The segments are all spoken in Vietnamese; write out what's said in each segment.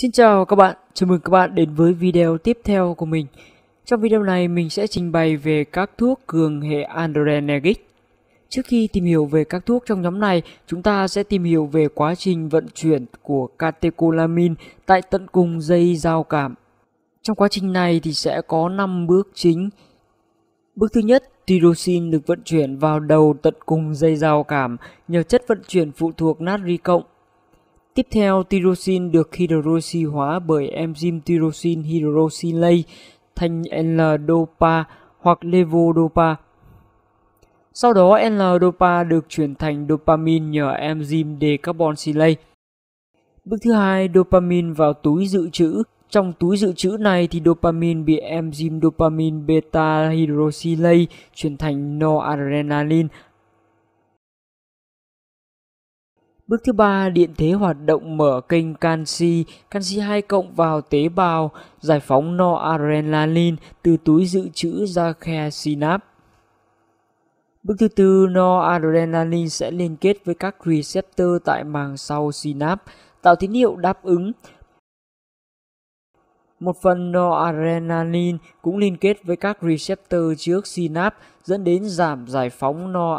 Xin chào các bạn, chào mừng các bạn đến với video tiếp theo của mình. Trong video này mình sẽ trình bày về các thuốc cường hệ adrenergic. Trước khi tìm hiểu về các thuốc trong nhóm này, chúng ta sẽ tìm hiểu về quá trình vận chuyển của catecholamine tại tận cùng dây giao cảm. Trong quá trình này thì sẽ có 5 bước chính. Bước thứ nhất, tyrosine được vận chuyển vào đầu tận cùng dây giao cảm. Nhờ chất vận chuyển phụ thuộc natri cộng Tiếp theo, tyrosine được hydroxy hóa bởi enzyme tyrosine hydroxylase thành L-dopa hoặc levodopa. Sau đó L-dopa được chuyển thành dopamine nhờ enzyme decarboxylase. Bước thứ hai, dopamine vào túi dự trữ. Trong túi dự trữ này thì dopamine bị enzyme dopamine beta hydroxylase chuyển thành noradrenaline Bước thứ ba, điện thế hoạt động mở kênh canxi, canxi 2 cộng vào tế bào, giải phóng no từ túi dự trữ ra khe synap. Bước thứ tư, no sẽ liên kết với các receptor tại màng sau synap, tạo tín hiệu đáp ứng. Một phần no cũng liên kết với các receptor trước synap dẫn đến giảm giải phóng no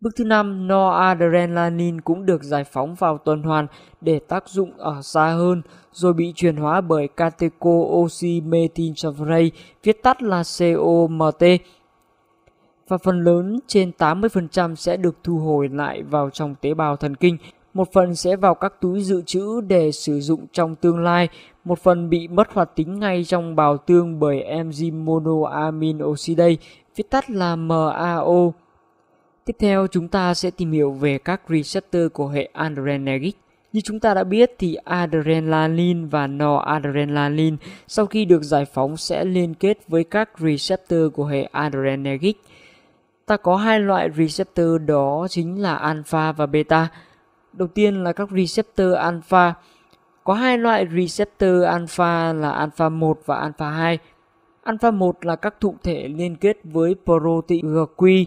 Bước thứ năm, noradrenaline cũng được giải phóng vào tuần hoàn để tác dụng ở xa hơn, rồi bị chuyển hóa bởi catecooxymethylsaturate, viết tắt là COMT, và phần lớn trên 80% sẽ được thu hồi lại vào trong tế bào thần kinh. Một phần sẽ vào các túi dự trữ để sử dụng trong tương lai, một phần bị mất hoạt tính ngay trong bào tương bởi enzyme monoamine oxidase, viết tắt là MAO. Tiếp theo chúng ta sẽ tìm hiểu về các receptor của hệ adrenergic. Như chúng ta đã biết thì adrenaline và noradrenaline sau khi được giải phóng sẽ liên kết với các receptor của hệ adrenergic. Ta có hai loại receptor đó chính là alpha và beta. Đầu tiên là các receptor alpha. Có hai loại receptor alpha là alpha 1 và alpha 2. Alpha 1 là các thụ thể liên kết với protein GQ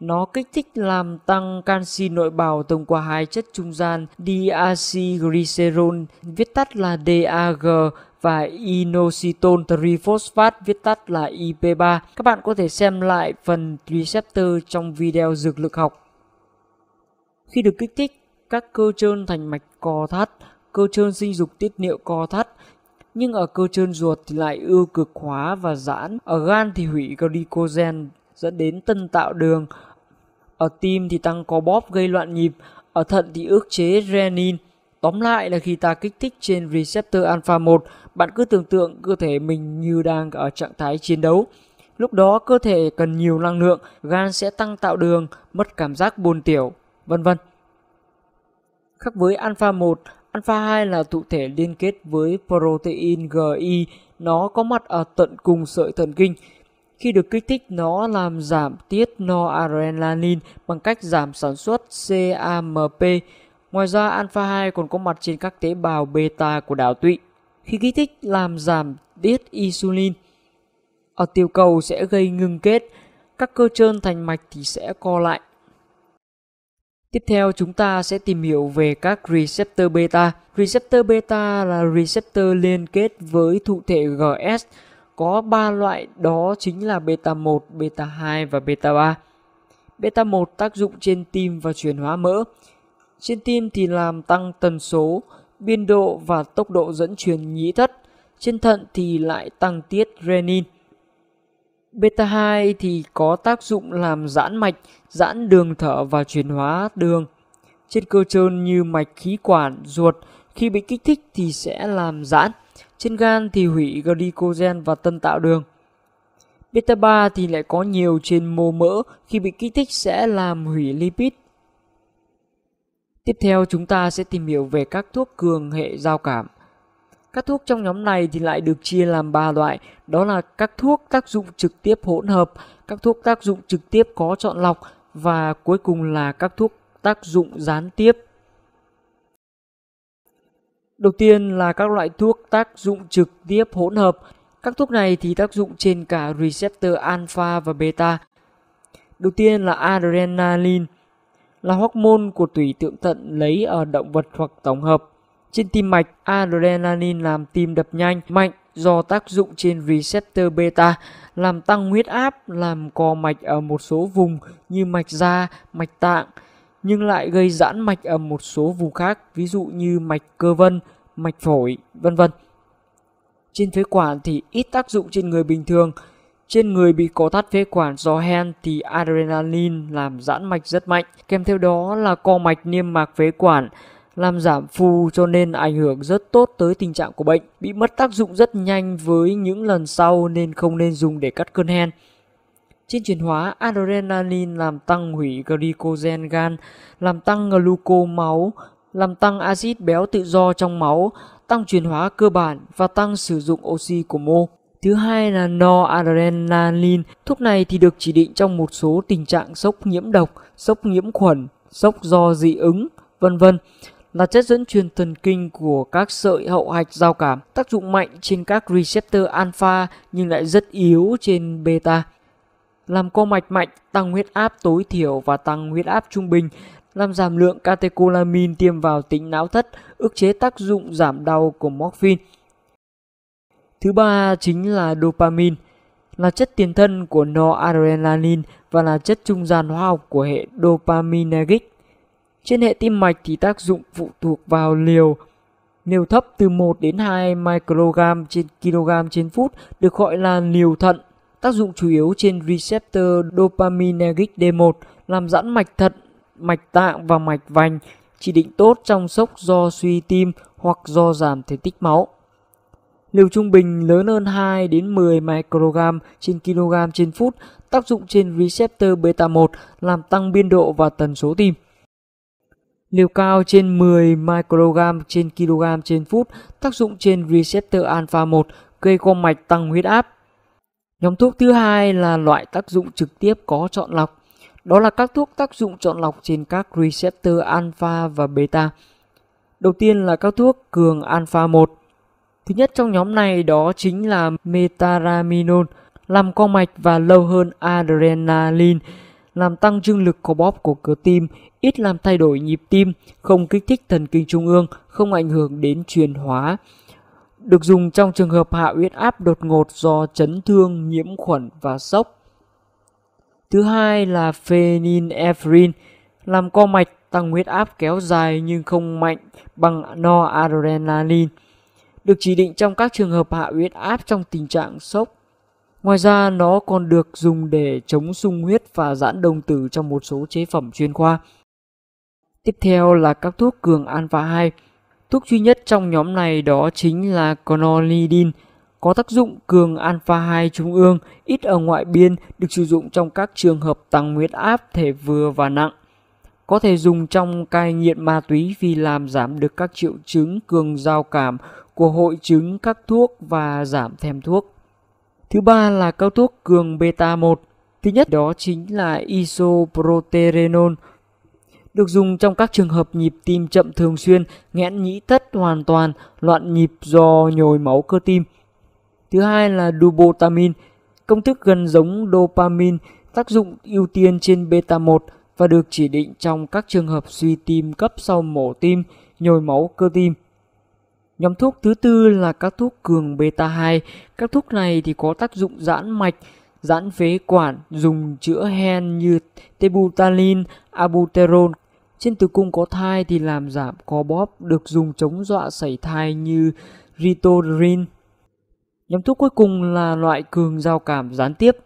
nó kích thích làm tăng canxi nội bào thông qua hai chất trung gian diacylglycerol, viết tắt là DAG và inositol triphosphate viết tắt là IP3. Các bạn có thể xem lại phần receptor trong video dược lực học. Khi được kích thích, các cơ trơn thành mạch co thắt, cơ trơn sinh dục tiết niệu co thắt, nhưng ở cơ trơn ruột thì lại ưu cực hóa và giãn, ở gan thì hủy glycogen dẫn đến tân tạo đường. Ở tim thì tăng co bóp gây loạn nhịp, ở thận thì ức chế renin. Tóm lại là khi ta kích thích trên receptor alpha 1, bạn cứ tưởng tượng cơ thể mình như đang ở trạng thái chiến đấu. Lúc đó cơ thể cần nhiều năng lượng, gan sẽ tăng tạo đường, mất cảm giác buồn tiểu, vân vân. Khác với alpha 1, alpha 2 là thụ thể liên kết với protein GI, nó có mặt ở tận cùng sợi thần kinh. Khi được kích thích, nó làm giảm tiết noradrenaline bằng cách giảm sản xuất CAMP. Ngoài ra, alpha 2 còn có mặt trên các tế bào beta của đảo tụy. Khi kích thích làm giảm tiết insulin, ở tiểu cầu sẽ gây ngừng kết, các cơ trơn thành mạch thì sẽ co lại. Tiếp theo chúng ta sẽ tìm hiểu về các receptor beta. Receptor beta là receptor liên kết với thụ thể GS có ba loại đó chính là beta 1, beta 2 và beta 3. Beta 1 tác dụng trên tim và chuyển hóa mỡ. Trên tim thì làm tăng tần số, biên độ và tốc độ dẫn truyền nhĩ thất. Trên thận thì lại tăng tiết renin. Beta 2 thì có tác dụng làm giãn mạch, giãn đường thở và chuyển hóa đường. Trên cơ trơn như mạch khí quản, ruột khi bị kích thích thì sẽ làm giãn. Trên gan thì hủy glycogen và tân tạo đường. Beta 3 thì lại có nhiều trên mô mỡ khi bị kích thích sẽ làm hủy lipid. Tiếp theo chúng ta sẽ tìm hiểu về các thuốc cường hệ giao cảm. Các thuốc trong nhóm này thì lại được chia làm 3 loại, đó là các thuốc tác dụng trực tiếp hỗn hợp, các thuốc tác dụng trực tiếp có chọn lọc và cuối cùng là các thuốc tác dụng gián tiếp. Đầu tiên là các loại thuốc tác dụng trực tiếp hỗn hợp. Các thuốc này thì tác dụng trên cả receptor alpha và beta. Đầu tiên là adrenaline, là hormone của tủy tượng thận lấy ở động vật hoặc tổng hợp. Trên tim mạch, adrenaline làm tim đập nhanh, mạnh do tác dụng trên receptor beta, làm tăng huyết áp, làm co mạch ở một số vùng như mạch da, mạch tạng, nhưng lại gây giãn mạch ở một số vùng khác, ví dụ như mạch cơ vân, mạch phổi, vân vân. Trên phế quản thì ít tác dụng trên người bình thường. Trên người bị có thắt phế quản do hen thì adrenaline làm giãn mạch rất mạnh, kèm theo đó là co mạch niêm mạc phế quản, làm giảm phù cho nên ảnh hưởng rất tốt tới tình trạng của bệnh, bị mất tác dụng rất nhanh với những lần sau nên không nên dùng để cắt cơn hen. Trên chuyển hóa, adrenaline làm tăng hủy glycogen gan, làm tăng gluco máu, làm tăng axit béo tự do trong máu, tăng chuyển hóa cơ bản và tăng sử dụng oxy của mô. Thứ hai là noradrenaline. Thuốc này thì được chỉ định trong một số tình trạng sốc nhiễm độc, sốc nhiễm khuẩn, sốc do dị ứng, vân vân là chất dẫn truyền thần kinh của các sợi hậu hạch giao cảm, tác dụng mạnh trên các receptor alpha nhưng lại rất yếu trên beta làm co mạch mạnh, tăng huyết áp tối thiểu và tăng huyết áp trung bình, làm giảm lượng catecholamine tiêm vào tính não thất, ức chế tác dụng giảm đau của morphine. Thứ ba chính là dopamine, là chất tiền thân của noradrenaline và là chất trung gian hóa học của hệ dopaminergic. Trên hệ tim mạch thì tác dụng phụ thuộc vào liều. Liều thấp từ 1 đến 2 microgram trên kg trên phút được gọi là liều thận Tác dụng chủ yếu trên receptor dopaminergic D1 làm giãn mạch thận, mạch tạng và mạch vành, chỉ định tốt trong sốc do suy tim hoặc do giảm thể tích máu. Liều trung bình lớn hơn 2 đến 10 microgram trên kg trên phút, tác dụng trên receptor beta 1 làm tăng biên độ và tần số tim. Liều cao trên 10 microgram trên kg trên phút, tác dụng trên receptor alpha 1 gây co mạch tăng huyết áp. Nhóm thuốc thứ hai là loại tác dụng trực tiếp có chọn lọc. Đó là các thuốc tác dụng chọn lọc trên các receptor alpha và beta. Đầu tiên là các thuốc cường alpha 1. Thứ nhất trong nhóm này đó chính là metaraminol, làm co mạch và lâu hơn adrenaline, làm tăng trương lực co bóp của cơ tim, ít làm thay đổi nhịp tim, không kích thích thần kinh trung ương, không ảnh hưởng đến truyền hóa, được dùng trong trường hợp hạ huyết áp đột ngột do chấn thương, nhiễm khuẩn và sốc. Thứ hai là phenylephrine, làm co mạch tăng huyết áp kéo dài nhưng không mạnh bằng noradrenaline. được chỉ định trong các trường hợp hạ huyết áp trong tình trạng sốc. Ngoài ra, nó còn được dùng để chống sung huyết và giãn đồng tử trong một số chế phẩm chuyên khoa. Tiếp theo là các thuốc cường alpha 2, Thuốc duy nhất trong nhóm này đó chính là Conolidin, có tác dụng cường alpha 2 trung ương, ít ở ngoại biên, được sử dụng trong các trường hợp tăng huyết áp thể vừa và nặng. Có thể dùng trong cai nghiện ma túy vì làm giảm được các triệu chứng cường giao cảm của hội chứng các thuốc và giảm thèm thuốc. Thứ ba là các thuốc cường beta 1. Thứ nhất đó chính là isoproterenol, được dùng trong các trường hợp nhịp tim chậm thường xuyên, nghẽn nhĩ thất hoàn toàn, loạn nhịp do nhồi máu cơ tim. Thứ hai là dubotamin, công thức gần giống dopamine, tác dụng ưu tiên trên beta 1 và được chỉ định trong các trường hợp suy tim cấp sau mổ tim, nhồi máu cơ tim. Nhóm thuốc thứ tư là các thuốc cường beta 2. Các thuốc này thì có tác dụng giãn mạch, giãn phế quản, dùng chữa hen như tebutalin, abuterol. Trên tử cung có thai thì làm giảm co bóp được dùng chống dọa sảy thai như Ritorin. Nhóm thuốc cuối cùng là loại cường giao cảm gián tiếp.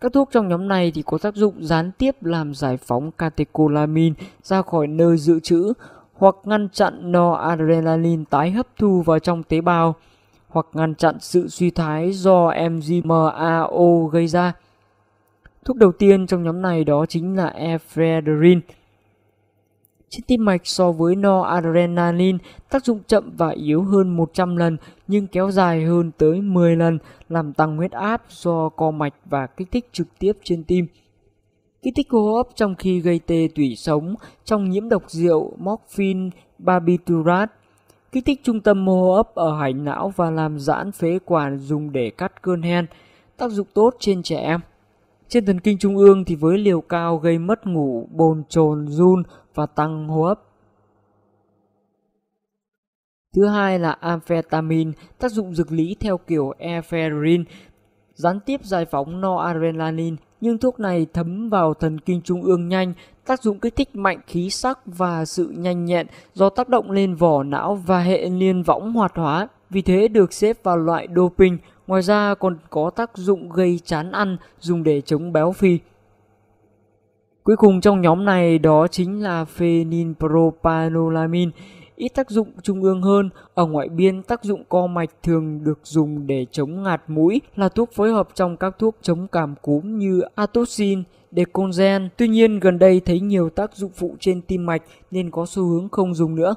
Các thuốc trong nhóm này thì có tác dụng gián tiếp làm giải phóng catecholamine ra khỏi nơi dự trữ hoặc ngăn chặn noradrenaline tái hấp thu vào trong tế bào hoặc ngăn chặn sự suy thái do MGMAO gây ra. Thuốc đầu tiên trong nhóm này đó chính là ephedrine trên tim mạch so với noradrenaline, tác dụng chậm và yếu hơn 100 lần nhưng kéo dài hơn tới 10 lần, làm tăng huyết áp do co mạch và kích thích trực tiếp trên tim. Kích thích hô hấp trong khi gây tê tủy sống, trong nhiễm độc rượu, morphine, barbiturat, kích thích trung tâm hô hấp ở hành não và làm giãn phế quản dùng để cắt cơn hen, tác dụng tốt trên trẻ em. Trên thần kinh trung ương thì với liều cao gây mất ngủ, bồn chồn, run và tăng hô hấp. Thứ hai là amphetamin tác dụng dược lý theo kiểu eferin, gián tiếp giải phóng noradrenaline, nhưng thuốc này thấm vào thần kinh trung ương nhanh, tác dụng kích thích mạnh khí sắc và sự nhanh nhẹn do tác động lên vỏ não và hệ liên võng hoạt hóa, vì thế được xếp vào loại doping Ngoài ra còn có tác dụng gây chán ăn dùng để chống béo phì. Cuối cùng trong nhóm này đó chính là phenylpropanolamin, ít tác dụng trung ương hơn. Ở ngoại biên, tác dụng co mạch thường được dùng để chống ngạt mũi là thuốc phối hợp trong các thuốc chống cảm cúm như atoxin, decongen. Tuy nhiên, gần đây thấy nhiều tác dụng phụ trên tim mạch nên có xu hướng không dùng nữa.